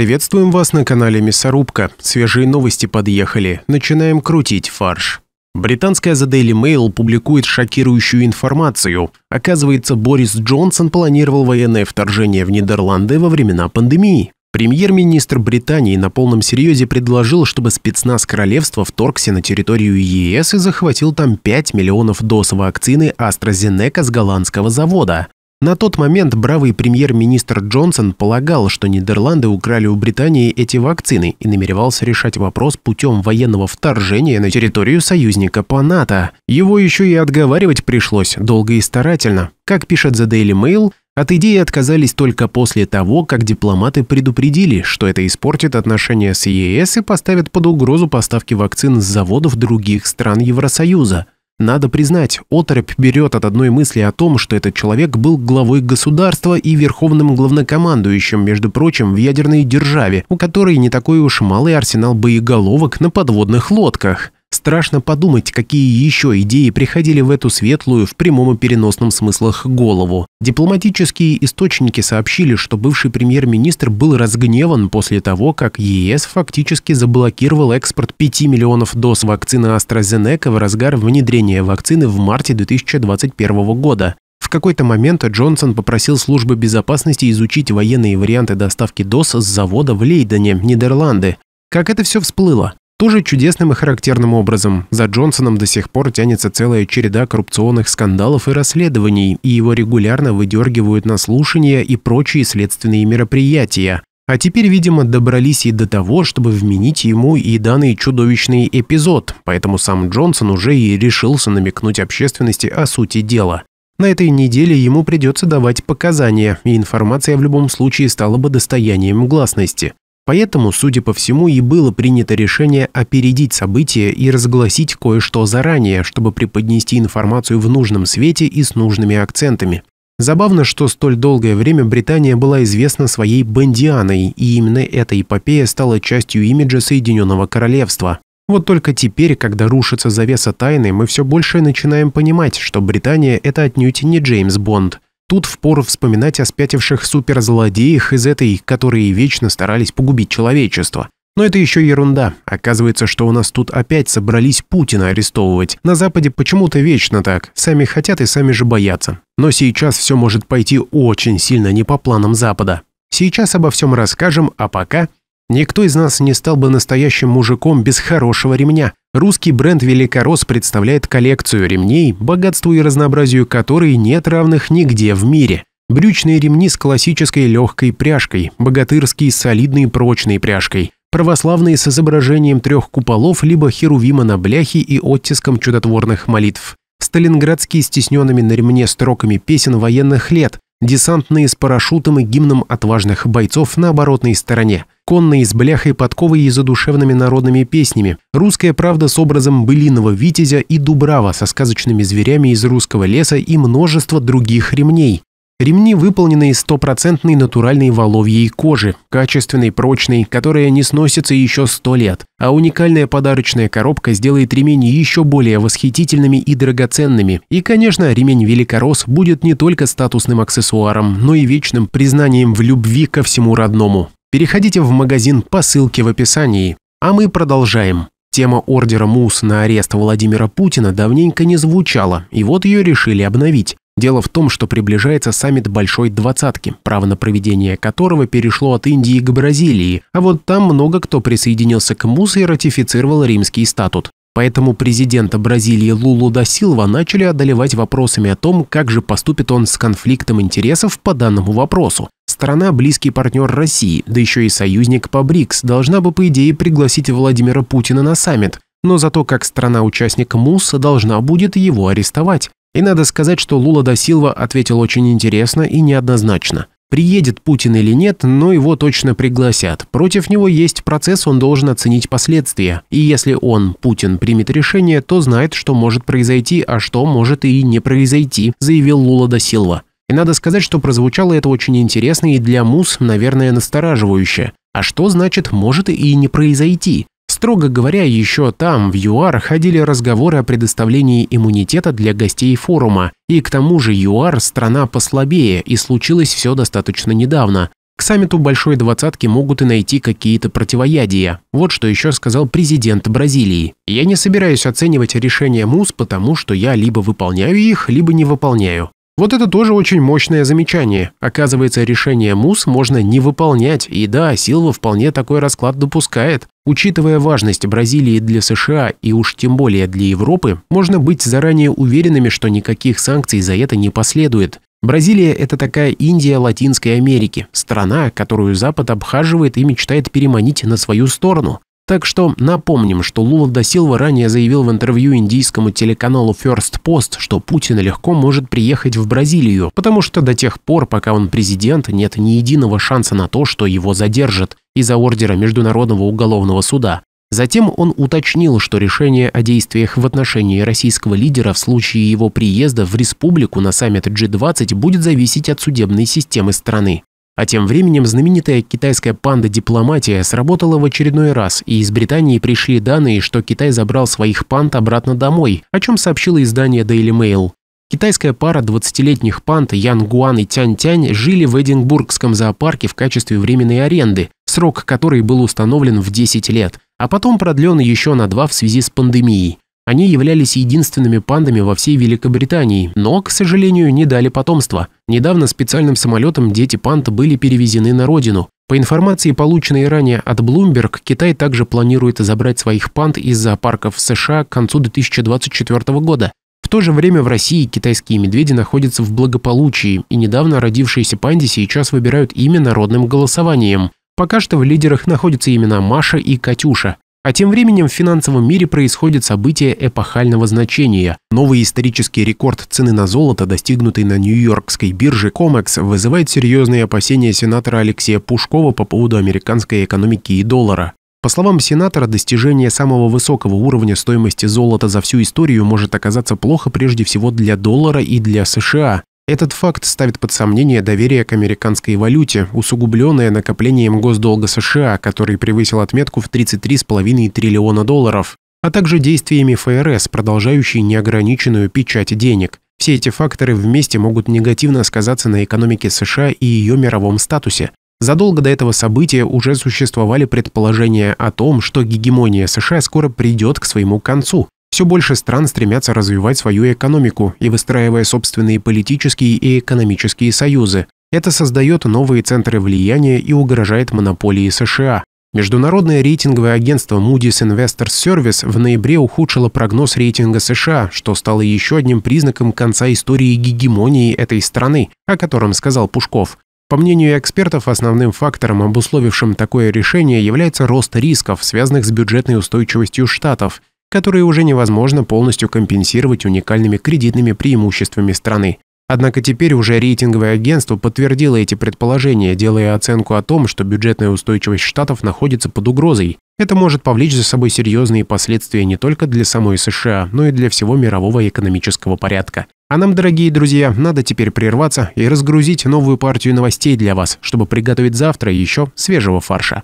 Приветствуем вас на канале Мясорубка. Свежие новости подъехали. Начинаем крутить фарш. Британская The Daily Mail публикует шокирующую информацию. Оказывается, Борис Джонсон планировал военное вторжение в Нидерланды во времена пандемии. Премьер-министр Британии на полном серьезе предложил, чтобы спецназ королевства вторгся на территорию ЕС и захватил там 5 миллионов доз вакцины AstraZeneca с голландского завода. На тот момент бравый премьер-министр Джонсон полагал, что Нидерланды украли у Британии эти вакцины и намеревался решать вопрос путем военного вторжения на территорию союзника по НАТО. Его еще и отговаривать пришлось долго и старательно. Как пишет The Daily Mail, от идеи отказались только после того, как дипломаты предупредили, что это испортит отношения с ЕС и поставит под угрозу поставки вакцин с заводов других стран Евросоюза. Надо признать, оторопь берет от одной мысли о том, что этот человек был главой государства и верховным главнокомандующим, между прочим, в ядерной державе, у которой не такой уж малый арсенал боеголовок на подводных лодках. Страшно подумать, какие еще идеи приходили в эту светлую, в прямом и переносном смыслах, голову. Дипломатические источники сообщили, что бывший премьер-министр был разгневан после того, как ЕС фактически заблокировал экспорт 5 миллионов доз вакцины AstraZeneca в разгар внедрения вакцины в марте 2021 года. В какой-то момент Джонсон попросил службы безопасности изучить военные варианты доставки доз с завода в Лейдене, Нидерланды. Как это все всплыло? Тоже чудесным и характерным образом за Джонсоном до сих пор тянется целая череда коррупционных скандалов и расследований, и его регулярно выдергивают на слушания и прочие следственные мероприятия. А теперь, видимо, добрались и до того, чтобы вменить ему и данный чудовищный эпизод, поэтому сам Джонсон уже и решился намекнуть общественности о сути дела. На этой неделе ему придется давать показания, и информация в любом случае стала бы достоянием гласности. Поэтому, судя по всему, и было принято решение опередить события и разгласить кое-что заранее, чтобы преподнести информацию в нужном свете и с нужными акцентами. Забавно, что столь долгое время Британия была известна своей Бендианой, и именно эта эпопея стала частью имиджа Соединенного Королевства. Вот только теперь, когда рушится завеса тайны, мы все больше начинаем понимать, что Британия – это отнюдь не Джеймс Бонд – Тут впору вспоминать о спятивших суперзлодеях из этой, которые вечно старались погубить человечество. Но это еще ерунда. Оказывается, что у нас тут опять собрались Путина арестовывать. На Западе почему-то вечно так. Сами хотят и сами же боятся. Но сейчас все может пойти очень сильно не по планам Запада. Сейчас обо всем расскажем, а пока Никто из нас не стал бы настоящим мужиком без хорошего ремня. Русский бренд «Великорос» представляет коллекцию ремней, богатству и разнообразию которой нет равных нигде в мире. Брючные ремни с классической легкой пряжкой, богатырские с солидной прочной пряжкой, православные с изображением трех куполов либо херувима на бляхе и оттиском чудотворных молитв, сталинградские с тесненными на ремне строками песен военных лет, десантные с парашютом и гимном отважных бойцов на оборотной стороне, конные с бляхой подковой и задушевными народными песнями, русская правда с образом былиного витязя и дубрава со сказочными зверями из русского леса и множество других ремней, Ремни выполнены из стопроцентной натуральной воловьей кожи, качественной, прочной, которая не сносится еще сто лет. А уникальная подарочная коробка сделает ремень еще более восхитительными и драгоценными. И, конечно, ремень Великорос будет не только статусным аксессуаром, но и вечным признанием в любви ко всему родному. Переходите в магазин по ссылке в описании. А мы продолжаем. Тема ордера МУС на арест Владимира Путина давненько не звучала, и вот ее решили обновить. Дело в том, что приближается саммит Большой Двадцатки, право на проведение которого перешло от Индии к Бразилии, а вот там много кто присоединился к МУС и ратифицировал римский статут. Поэтому президента Бразилии Лулу да Силва начали одолевать вопросами о том, как же поступит он с конфликтом интересов по данному вопросу. Страна – близкий партнер России, да еще и союзник по БРИКС, должна бы, по идее, пригласить Владимира Путина на саммит. Но зато как страна-участник МУС должна будет его арестовать. И надо сказать, что Лула да Силва ответил очень интересно и неоднозначно. Приедет Путин или нет, но его точно пригласят. Против него есть процесс, он должен оценить последствия. И если он, Путин, примет решение, то знает, что может произойти, а что может и не произойти, заявил Лула да Силва. И надо сказать, что прозвучало это очень интересно и для МУС, наверное, настораживающе. А что значит «может и не произойти»? Строго говоря, еще там, в ЮАР, ходили разговоры о предоставлении иммунитета для гостей форума, и к тому же ЮАР – страна послабее, и случилось все достаточно недавно. К саммиту Большой Двадцатки могут и найти какие-то противоядия. Вот что еще сказал президент Бразилии. «Я не собираюсь оценивать решения МУС, потому что я либо выполняю их, либо не выполняю. Вот это тоже очень мощное замечание. Оказывается, решение МУС можно не выполнять, и да, Силва вполне такой расклад допускает. Учитывая важность Бразилии для США и уж тем более для Европы, можно быть заранее уверенными, что никаких санкций за это не последует. Бразилия – это такая Индия Латинской Америки, страна, которую Запад обхаживает и мечтает переманить на свою сторону. Так что напомним, что Лула да Силва ранее заявил в интервью индийскому телеканалу First Post, что Путин легко может приехать в Бразилию, потому что до тех пор, пока он президент, нет ни единого шанса на то, что его задержат из-за ордера Международного уголовного суда. Затем он уточнил, что решение о действиях в отношении российского лидера в случае его приезда в республику на саммит G20 будет зависеть от судебной системы страны. А тем временем знаменитая китайская панда-дипломатия сработала в очередной раз, и из Британии пришли данные, что Китай забрал своих панд обратно домой, о чем сообщило издание Daily Mail. Китайская пара 20-летних панд Ян Гуан и Тянь Тянь жили в Эдинбургском зоопарке в качестве временной аренды, срок которой был установлен в 10 лет, а потом продлен еще на 2 в связи с пандемией. Они являлись единственными пандами во всей Великобритании, но, к сожалению, не дали потомства. Недавно специальным самолетом дети панд были перевезены на родину. По информации, полученной ранее от Bloomberg, Китай также планирует забрать своих панд из зоопарков США к концу 2024 года. В то же время в России китайские медведи находятся в благополучии, и недавно родившиеся панди сейчас выбирают имя народным голосованием. Пока что в лидерах находятся имена Маша и Катюша. А тем временем в финансовом мире происходит событие эпохального значения. Новый исторический рекорд цены на золото, достигнутый на Нью-Йоркской бирже COMEX, вызывает серьезные опасения сенатора Алексея Пушкова по поводу американской экономики и доллара. По словам сенатора, достижение самого высокого уровня стоимости золота за всю историю может оказаться плохо прежде всего для доллара и для США. Этот факт ставит под сомнение доверие к американской валюте, усугубленное накоплением госдолга США, который превысил отметку в 33,5 триллиона долларов, а также действиями ФРС, продолжающей неограниченную печать денег. Все эти факторы вместе могут негативно сказаться на экономике США и ее мировом статусе. Задолго до этого события уже существовали предположения о том, что гегемония США скоро придет к своему концу. Все больше стран стремятся развивать свою экономику и выстраивая собственные политические и экономические союзы. Это создает новые центры влияния и угрожает монополии США. Международное рейтинговое агентство Moody's Investors Service в ноябре ухудшило прогноз рейтинга США, что стало еще одним признаком конца истории гегемонии этой страны, о котором сказал Пушков. По мнению экспертов, основным фактором, обусловившим такое решение, является рост рисков, связанных с бюджетной устойчивостью штатов которые уже невозможно полностью компенсировать уникальными кредитными преимуществами страны. Однако теперь уже рейтинговое агентство подтвердило эти предположения, делая оценку о том, что бюджетная устойчивость штатов находится под угрозой. Это может повлечь за собой серьезные последствия не только для самой США, но и для всего мирового экономического порядка. А нам, дорогие друзья, надо теперь прерваться и разгрузить новую партию новостей для вас, чтобы приготовить завтра еще свежего фарша.